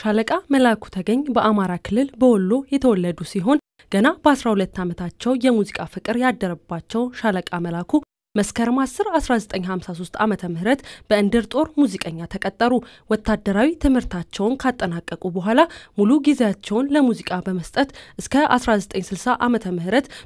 ሻለቃ መላኩ ተገኝ በአማራ ክልል በወሎ የተወለዱ ሲሆን ገና በ12 ዓመታቸው የሙዚቃ ፍቅር ያደረባቸው ሻለቃ መላኩ መስከረም 10 1953 ዓ ም በእንድር ጦር ሙዚቀኛ ተቀጠሩ። ወታደራዊ ትምህርታቸውን ካጠናቀቁ በኋላ ሙሉ ጊዜያቸውን ለሙዚቃ በመስጠት እስከ 1960 ዓ ም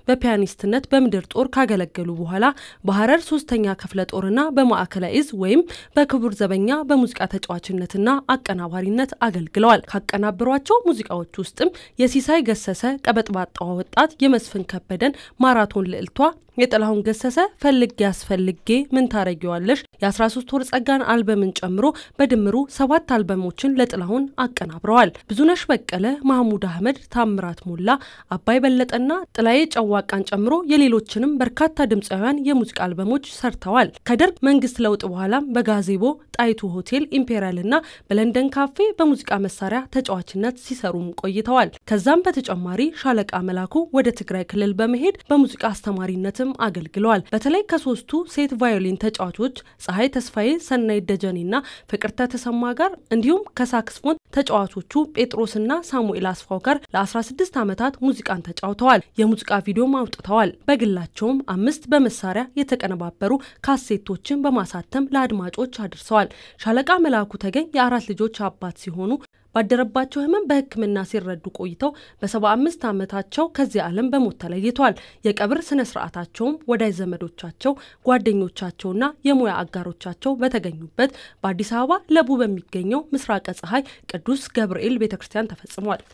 በፒያኒስትነት በምድር ጦር ካገለገሉ በኋላ በሐረር ሶስተኛ ክፍለ ጦርና በማዕከላዊ እዝ ወይም በክቡር ዘበኛ በሙዚቃ ተጫዋችነትና አቀናባሪነት አገልግለዋል። ካቀናበሯቸው ሙዚቃዎች ውስጥም የሲሳይ ገሰሰ ቀበጥባጣዋ ወጣት፣ የመስፍን ከበደን ማራቶን ልዕልቷ የጥላሁን ገሰሰ ፈልጌ ያስፈልጌ ምን ታረጊዋለሽ የ13 ወር ጸጋን አልበምን ጨምሮ በድምሩ ሰባት አልበሞችን ለጥላሁን አቀናብረዋል። ብዙነሽ በቀለ፣ ማህሙድ አህመድ፣ ታምራት ሞላ፣ አባይ በለጠና ጥላዬ ጨዋቃን ጨምሮ የሌሎችንም በርካታ ድምፃውያን የሙዚቃ አልበሞች ሰርተዋል። ከደርግ መንግስት ለውጥ በኋላም በጋዜቦ፣ ጣይቱ ሆቴል፣ ኢምፔሪያልና በለንደን ካፌ በሙዚቃ መሳሪያ ተጫዋችነት ሲሰሩም ቆይተዋል። ከዛም በተጨማሪ ሻለቃ መላኩ ወደ ትግራይ ክልል በመሄድ በሙዚቃ አስተማሪነትም በመጫወትም አገልግለዋል። በተለይ ከሶስቱ ሴት ቫዮሊን ተጫዋቾች ፀሐይ ተስፋዬ፣ ሰናይ ደጀኔና ፍቅርተ ተሰማ ጋር እንዲሁም ከሳክስፎን ተጫዋቾቹ ጴጥሮስና ሳሙኤል አስፋው ጋር ለ16 ዓመታት ሙዚቃን ተጫውተዋል። የሙዚቃ ቪዲዮም አውጥተዋል። በግላቸውም አምስት በመሳሪያ የተቀነባበሩ ካሴቶችን በማሳተም ለአድማጮች አድርሰዋል። ሻለቃ መላኩ ተገኝ የአራት ልጆች አባት ሲሆኑ ባደረባቸው ህመም በህክምና ሲረዱ ቆይተው በሰባ አምስት ዓመታቸው ከዚህ ዓለም በሞት ተለይቷል። የቀብር ስነ ስርዓታቸውም ወዳጅ ዘመዶቻቸው፣ ጓደኞቻቸውና የሙያ አጋሮቻቸው በተገኙበት በአዲስ አበባ ለቡ በሚገኘው ምስራቀ ፀሐይ ቅዱስ ገብርኤል ቤተ ክርስቲያን ተፈጽሟል።